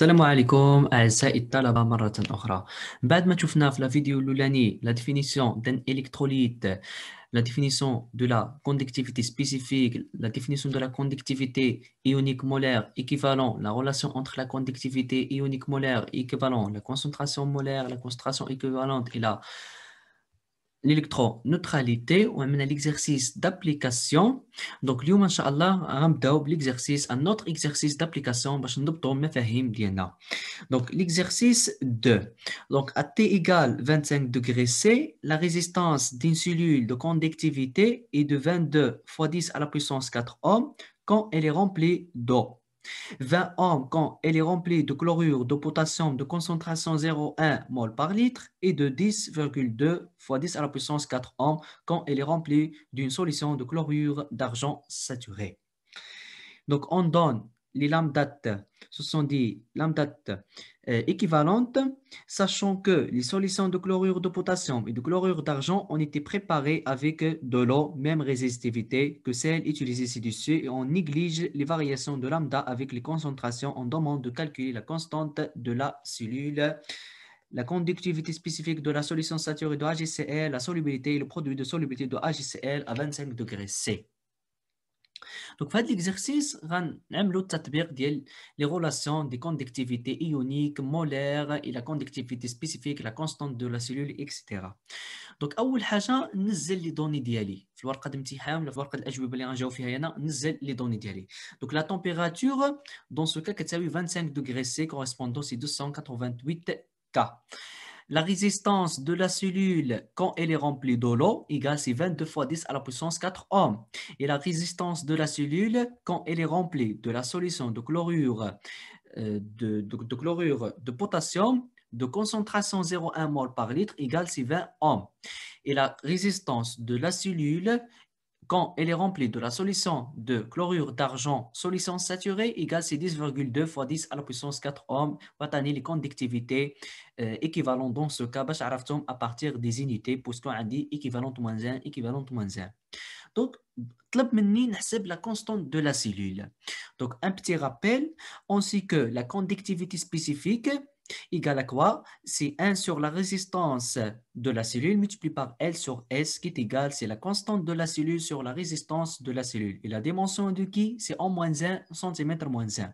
السلام alaikum أعزائي الطلبة مرة أخرى بعد ما naf la vidéo الأولاني la définition d'un électrolyte, la définition de la conductivité spécifique, la définition de la conductivité ionique molaire équivalent, la relation entre la conductivité ionique molaire équivalent, la concentration molaire, la concentration équivalente et la l'électroneutralité ou amène l'exercice d'application donc اليوم ان شاء un autre exercice d'application donc l'exercice 2 donc à T égale 25 degrés C la résistance d'une cellule de conductivité est de 22 fois 10 à la puissance 4 ohms quand elle est remplie d'eau 20 ohms quand elle est remplie de chlorure de potassium de concentration 0,1 mol par litre et de 10,2 fois 10 à la puissance 4 ohms quand elle est remplie d'une solution de chlorure d'argent saturé. Donc, on donne les lambdates se sont dit lambdates euh, équivalentes, sachant que les solutions de chlorure de potassium et de chlorure d'argent ont été préparées avec de l'eau, même résistivité que celle utilisée ci-dessus, et on néglige les variations de lambda avec les concentrations. On demande de calculer la constante de la cellule la conductivité spécifique de la solution saturée de AgCl, la solubilité et le produit de solubilité de AgCl à 25 degrés C. Donc, dans l'exercice, on va faire les relations des conductivités ioniques, molaires et la conductivité spécifique, la constante de la cellule, etc. Donc, أول حاجة نزل لي دوني ديالي في الورقة الامتحان ولا في ورقة الأجوبة اللي غنجاوب فيها هنا نزل لي données ديالي. Donc, la température dans ce cas كتساوي 25 degrés C correspondant à 288 K. La résistance de la cellule, quand elle est remplie de l'eau, égale c'est 22 fois 10 à la puissance 4 ohms. Et la résistance de la cellule, quand elle est remplie de la solution de chlorure, euh, de, chlorure de potassium, de concentration 0,1 mol par litre égale c'est 20 ohms. Et la résistance de la cellule quand elle est remplie de la solution de chlorure d'argent, solution saturée égale c'est 10,2 fois 10 à la puissance 4 ohms, watani les conductivités euh, équivalentes dans ce cas, à partir des unités, puisqu'on a dit équivalente moins 1, équivalente moins 1. Donc, la constante de la cellule. Donc, un petit rappel, ainsi que la conductivité spécifique, égal à quoi C'est 1 sur la résistance de la cellule multiplié par L sur S qui est égal, c'est la constante de la cellule sur la résistance de la cellule. Et la dimension de qui C'est en moins 1 cm moins 1.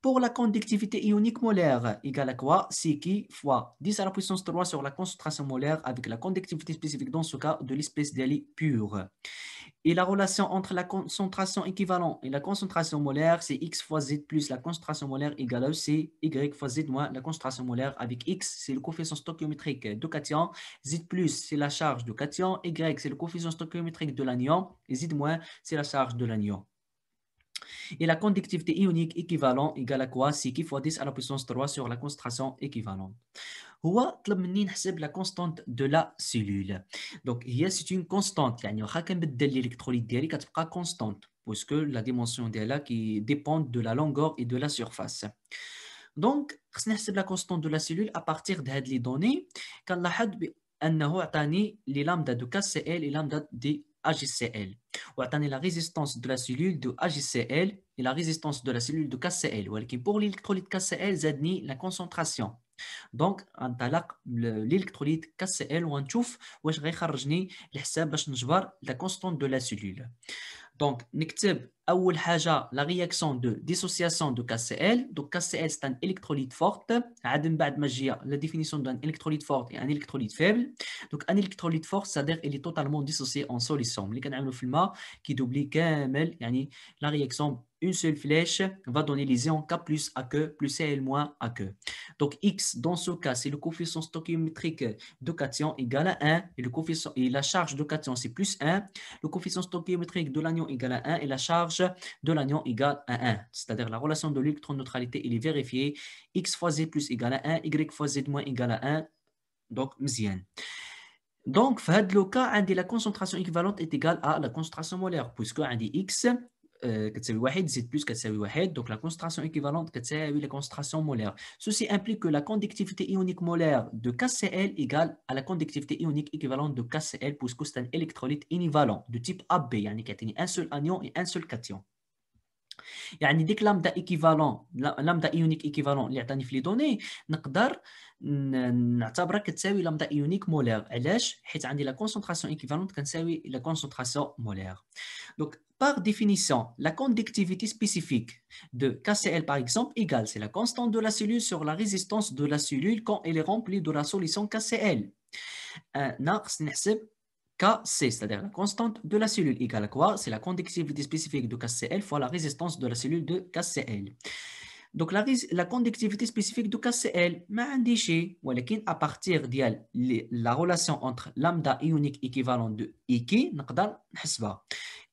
Pour la conductivité ionique molaire, égal à quoi C'est qui fois 10 à la puissance 3 sur la concentration molaire avec la conductivité spécifique dans ce cas de l'espèce d'ali pure et la relation entre la concentration équivalente et la concentration molaire, c'est x fois z plus la concentration molaire égale à e, c, y fois z moins la concentration molaire avec x, c'est le coefficient stoichiométrique de cation, z plus, c'est la charge de cation, y, c'est le coefficient stoichiométrique de l'anion, et z moins, c'est la charge de l'anion. Et la conductivité ionique équivalente égale à quoi C'est qui fois 10 à la puissance 3 sur la concentration équivalente. Et nous la constante de la cellule. Donc, ici, c'est une constante. Nous avons l'électrolyte constante, puisque la dimension dépend de la longueur et de la surface. Donc, nous la constante de la cellule à partir de ces données. Nous avons les lambda de KCl et lambda de HCl. ou avons la résistance de la cellule de HCl et la résistance de la cellule de KCl. Pour l'électrolyte KCl, la concentration. Donc, on a l'électrolyte KCL et on a trouvé je nous avons fait le pour voir la constante de la cellule. Donc, on écrit أول حاجة la réaction de dissociation de KCl donc KCl سي ان الكتروليت فورت عاد من بعد ما جي لا ديفينيسيون دو ان الكتروليت فورت électrolyte fort الكتروليت فيبل fort ان est totalement dissocié en توتالمون ديسوسي اون سوليسيون ملي كنعملو في الماء كيدوبلي كامل la réaction une seule flèche va donner les ions K plus AQ plus Cl moins AQ. Donc X, dans ce cas, c'est le coefficient stoichiométrique de cation égal à 1 et, le coefficient, et la charge de cation, c'est plus 1. Le coefficient stoichiométrique de l'anion égal à 1 et la charge de l'anion égale à 1. C'est-à-dire la relation de l'électroneutralité, il est vérifiée. X fois Z plus égale à 1, Y fois Z moins égale à 1. Donc, mzien. Donc, dans le cas, la concentration équivalente est égale à la concentration molaire, puisque X KCRIWAHED euh, 1 donc la concentration équivalente de la concentration molaire. Ceci implique que la conductivité ionique molaire de KCL égale à la conductivité ionique équivalente de KCL puisque c'est un électrolyte univalent de type AB, il y a un seul anion et un seul cation. يعني ديك لامدا ايكيفالون لامدا ايونيك ايكيفالون اللي عطاني في لي دوني نقدر نعتبرها كتساوي لامدا ايونيك مولير علاش حيت عندي لا كونسونطراسيون ايكيفالونت كتساوي لا كونسونطراسيون مولير دونك par définition, la conductivité spécifique de KCl, par exemple, égale, c'est la constante de la cellule sur la résistance de la cellule quand elle est remplie de la solution KCl. Euh, KC, c'est-à-dire la constante de la cellule égale à quoi C'est la conductivité spécifique de KCl fois la résistance de la cellule de KCl. Donc la, la conductivité spécifique de KCl, ما عنديش à partir de la relation entre lambda ionique équivalent de Iki, نقدر نحسبها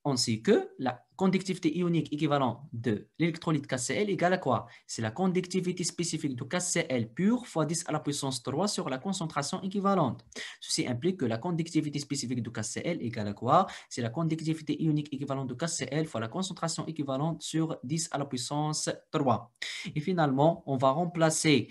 on sait que la conductivité ionique équivalente de l'électrolyte KCl égale à quoi C'est la conductivité spécifique de KCl pur fois 10 à la puissance 3 sur la concentration équivalente. Ceci implique que la conductivité spécifique de KCl égale à quoi C'est la conductivité ionique équivalente de KCl fois la concentration équivalente sur 10 à la puissance 3. Et finalement, on va remplacer,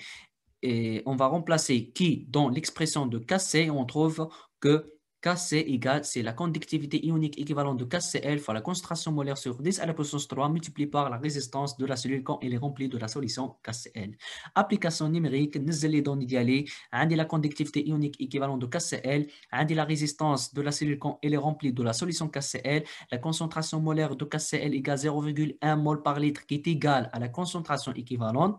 on va remplacer qui dans l'expression de KC, on trouve que Kc égale, c'est la conductivité ionique équivalente de KCl fois la concentration molaire sur 10 à la puissance 3 multipliée par la résistance de la cellule quand elle est remplie de la solution KCl. Application numérique, nous les données d'y la conductivité ionique équivalente de KCl, la résistance de la cellule quand elle est remplie de la solution KCl, la concentration molaire de KCl égale 0,1 mol par litre qui est égale à la concentration équivalente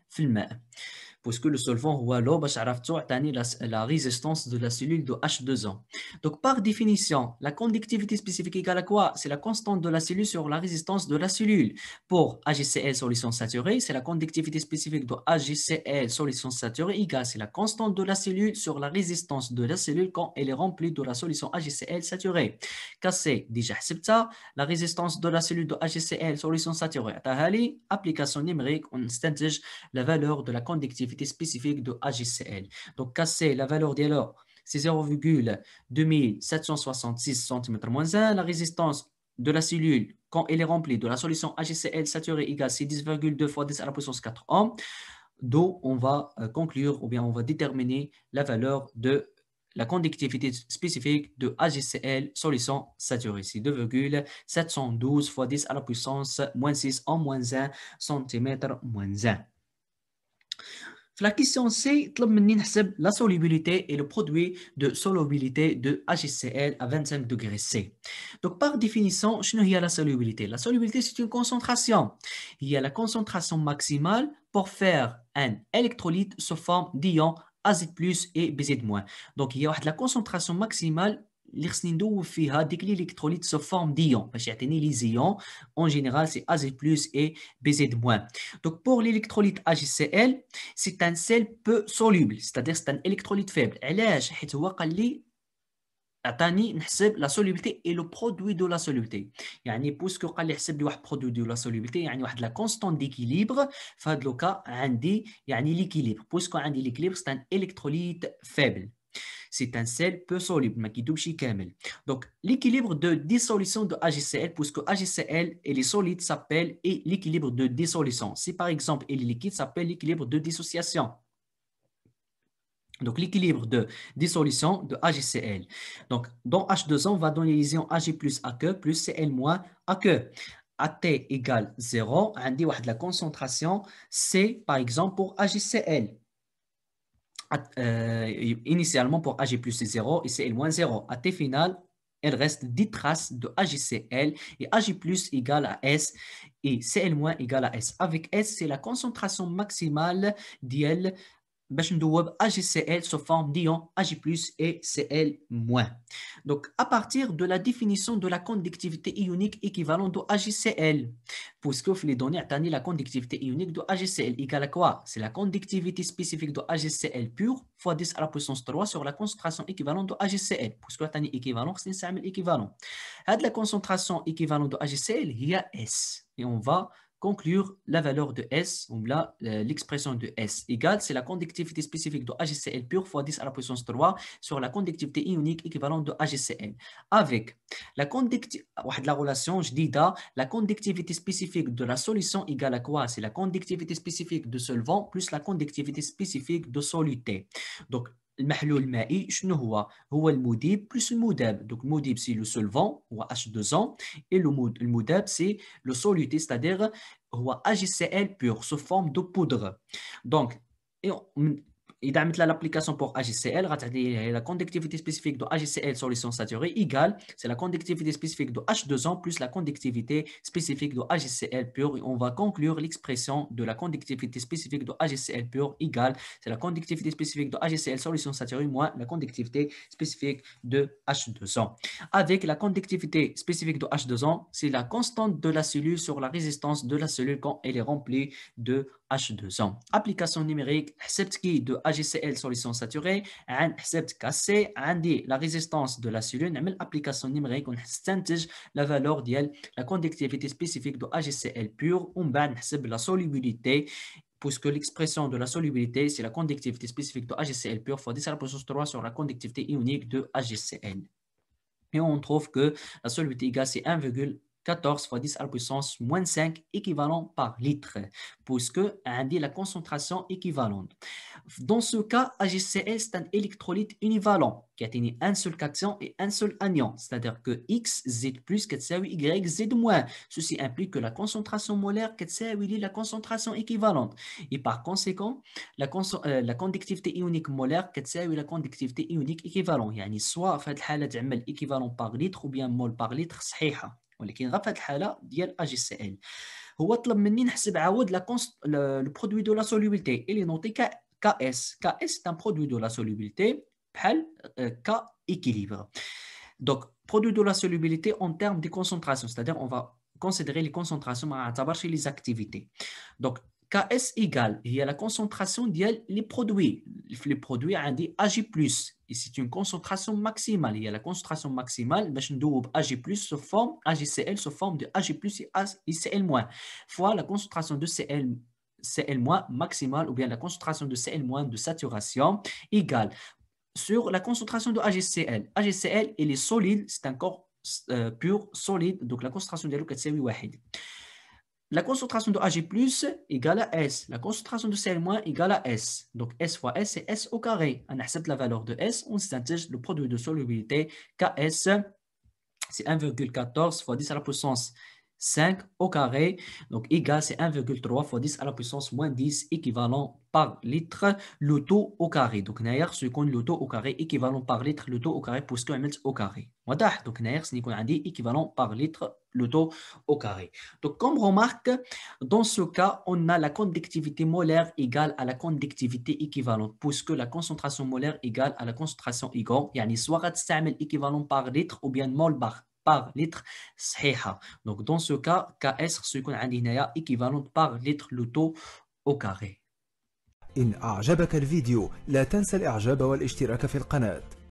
في الماء puisque le solvant Wallo, bah, la résistance de la cellule de H2O. Donc, par définition, la conductivité spécifique égale à quoi C'est la constante de la cellule sur la résistance de la cellule. Pour AGCL solution saturée, c'est la conductivité spécifique de AGCL solution saturée égale, c'est la constante de la cellule sur la résistance de la cellule quand elle est remplie de la solution AGCL saturée. KC, déjà ça, la résistance de la cellule de AGCL solution saturée. application numérique, on stage la valeur de la conductivité spécifique de AGCL. Donc, KC, la valeur d'alors, c'est 0,2766 cm-1. La résistance de la cellule, quand elle est remplie de la solution AGCL saturée égale, c'est 10,2 fois 10 à la puissance 4 ohms. D'où on va euh, conclure ou bien on va déterminer la valeur de la conductivité spécifique de AGCL solution saturée. C'est 2,712 fois 10 à la puissance moins 6 en moins 1 cm moins 1. La question c'est la solubilité et le produit de solubilité de HCl à 25 degrés C. Donc par définition, il y a la solubilité. La solubilité c'est une concentration. Il y a la concentration maximale pour faire un électrolyte sous forme d'ions plus et moins. Donc il y a la concentration maximale L'électrolyte électrolyte se forme d'ions. J'attends les ions. En général, c'est AZ et bz Donc, pour l'électrolyte HCl, c'est un sel peu soluble, c'est-à-dire c'est un électrolyte faible. Et là, je vais la solubilité et le produit de la solubilité. Et puisque le produit de la solubilité, il y a la constante d'équilibre. Dans cas, il y l'équilibre. Puisque a l'équilibre, c'est un électrolyte faible. C'est un sel peu soluble, mais Donc, l'équilibre de dissolution de AgCl, puisque AgCl et les solides s'appellent l'équilibre de dissolution. Si par exemple, il est liquide, s'appelle l'équilibre de dissociation. Donc, l'équilibre de dissolution de AgCl. Donc, dans H2O, on va donner l'élision Ag plus Aq plus Cl moins Aq. AT égale 0, on dit la concentration C, par exemple, pour AgCl. Euh, initialement pour AG plus 0 et CL moins 0. À T final, il reste 10 traces de AGCL et AG plus égale à S et CL moins égale à S. Avec S, c'est la concentration maximale d'IL باش web AgCl se forme d'ion Ag+ et Cl-. Donc à partir de la définition de la conductivité ionique équivalente de AgCl puisque les données tani la conductivité ionique de AgCl égale à quoi C'est la conductivité spécifique de AgCl pur fois 10 à la puissance 3 sur la concentration équivalente de AgCl puisque tani équivalent c'est ça équivalent. la concentration équivalente de AgCl il y a S et on va conclure, la valeur de S, ou là, euh, l'expression de S égale, c'est la conductivité spécifique de AGCL pure fois 10 à la puissance 3 sur la conductivité ionique équivalente de AGCL. Avec la, la relation, je dis là la conductivité spécifique de la solution égale à quoi C'est la conductivité spécifique de solvant plus la conductivité spécifique de soluté. Donc, le mahloul maï, qu'est-ce que c'est le maudib plus le maudab. Donc, le maudib, c'est le solvant ou H2O et le maudab, c'est le soluté, c'est-à-dire le HCL pur sous forme de poudre. Donc, on peut il a mis l'application pour AGCL, la conductivité spécifique de AGCL solution saturée égale, c'est la conductivité spécifique de H2O plus la conductivité spécifique de AGCL pur. on va conclure l'expression de la conductivité spécifique de AGCL pur égale, c'est la conductivité spécifique de AGCL solution saturée moins la conductivité spécifique de H2O. Avec la conductivité spécifique de H2O, c'est la constante de la cellule sur la résistance de la cellule quand elle est remplie de H200. Application numérique, qui de AGCL solution saturée, حسبت KC, عندي la résistance de la cellule, mais application numérique, on استنتج la valeur de la conductivité spécifique de AGCL pur on bien la solubilité puisque l'expression de la solubilité, c'est la conductivité spécifique de AGCL pur fois 10 à la puissance 3 sur la conductivité ionique de AGCL. Et on trouve que la solubilité égale, c'est 1,1 14 fois 10 à la puissance moins 5 équivalent par litre, puisque on la concentration équivalente. Dans ce cas, AgCl, est un électrolyte univalent qui atteint un seul cation et un seul anion, c'est-à-dire que X, Z plus, Y, Z moins. Ceci implique que la concentration molaire, est la concentration équivalente. Et par conséquent, la, euh, conductivité ionique molaire, est la conductivité ionique équivalente. ni soit, fait, équivalent par litre ou bien mol par litre, le produit de la solubilité est noté Ks Ks est un produit de la solubilité euh، K équilibre donc produit de la solubilité en termes de concentration c'est à dire on va considérer les concentrations chez les activités donc KS égale, il y a la concentration d'il, les produits. Les produits ont hein, dit AG+, et c'est une concentration maximale. Il y a la concentration maximale, mais ben, je AG+, sous forme, AGCl se forme de AG+, et Cl-, fois la concentration de Cl Cl- maximale ou bien la concentration de Cl- de saturation égale sur la concentration de AgCl. AgCl, il est solide, c'est un corps euh, pur, solide, donc la concentration de l'eau, c'est 1 la concentration de Ag égale à S. La concentration de Cl égale à S. Donc S fois S, c'est S au carré. On accepte la valeur de S, on synthèse le produit de solubilité KS, c'est 1,14 fois 10 à la puissance 5 au carré. Donc égale, c'est 1,3 fois 10 à la puissance moins 10 équivalent par litre le taux au carré. Donc, d'ailleurs, ce qu'on le taux au carré équivalent par litre le taux au carré pour ce qu'on au carré. Donc, on a équivalent par litre, le taux au carré. Donc, comme remarque, dans ce cas, on a la conductivité molaire égale à la conductivité équivalente, puisque la concentration molaire égale à la concentration égale, yani soit équivalent par litre ou bien mol par par litre صحيحة. Donc dans ce cas, KS ce équivalent par litre le au carré.